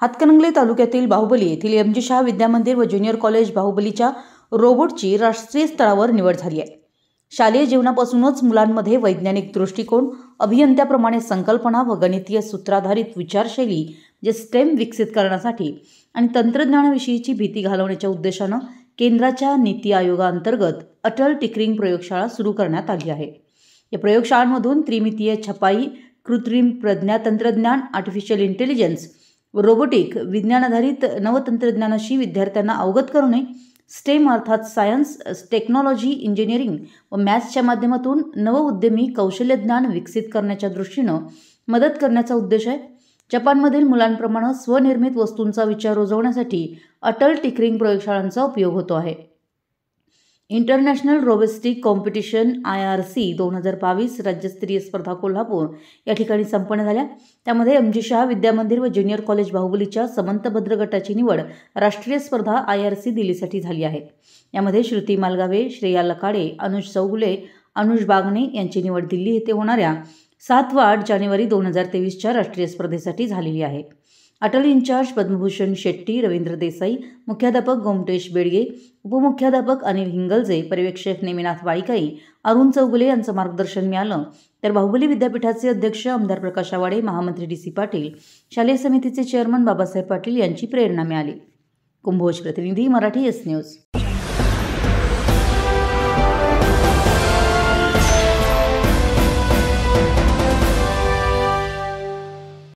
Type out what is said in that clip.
हातकणंगले तालुक्यातील बाहुबली येथील M G Shah विद्यामंदिर व ज्युनियर कॉलेज बाहुबलीच्या रोबोटची राष्ट्रीय स्तरावर निवड झाली आहे शालेय जीवनापासूनच मुलांमध्ये वैज्ञानिक दृष्टिकोन अभियंत्याप्रमाणे संकल्पना व गणितीय सूत्राधारित विचारशैली जे स्टेम विकसित करण्यासाठी आणि तंत्रज्ञानाविषयीची भीती घालवण्याच्या उद्देशानं केंद्राच्या नीती आयोगाअंतर्गत अटल टिकरिंग प्रयोगशाळा सुरू करण्यात आली आहे या प्रयोगशाळांमधून त्रिमितीय छपाई कृत्रिम प्रज्ञा तंत्रज्ञान आर्टिफिशियल इंटेलिजन्स रोबोटिक विज्ञानाधारित नवतंत्रज्ञानाशी विद्यार्थ्यांना अवगत करू नये स्टेम अर्थात सायन्स टेक्नॉलॉजी इंजिनिअरिंग व मॅथ्सच्या माध्यमातून नवउद्यमी कौशल्य ज्ञान विकसित करण्याच्या दृष्टीनं मदत करण्याचा उद्देश आहे जपानमधील मुलांप्रमाणे स्वनिर्मित वस्तूंचा विचार रुजवण्यासाठी अटल टिकरिंग प्रयोगशाळांचा उपयोग होतो आहे international robotics competition I R C दोन हजार बावीस राज्यस्तरीय स्पर्धा कोल्हापूर या ठिकाणी संपन्न झाल्या त्यामध्ये एम जी शाह विद्यामंदिर व ज्युनियर कॉलेज बाहुबलीच्या समंतभद्र गटाची निवड राष्ट्रीय स्पर्धा आय आर सी दिल्लीसाठी झाली आहे यामध्ये श्रुती मालगावे श्रेया लकाडे अनुज चौगुले अनुज बागणे यांची निवड दिल्ली येथे होणाऱ्या सात व आठ जानेवारी दोन हजार तेवीसच्या राष्ट्रीय स्पर्धेसाठी झालेली आहे अटल इन्चार्ज पद्मभूषण शेट्टी रवींद्र देसाई मुख्याध्यापक गोमटेश बेडगे उपमुख्याध्यापक अनिल हिंगलजे पर्यवेक्षक नेमिनाथ वाईकाई अरुण चौगुले यांचं मार्गदर्शन मिळालं तर बाहुबली विद्यापीठाचे अध्यक्ष आमदार प्रकाश आवाडे महामंत्री डी सी पाटील शालेय समितीचे चेअरमन बाबासाहेब पाटील यांची प्रेरणा मिळाली कुंभोज प्रतिनिधी मराठी एस न्यूज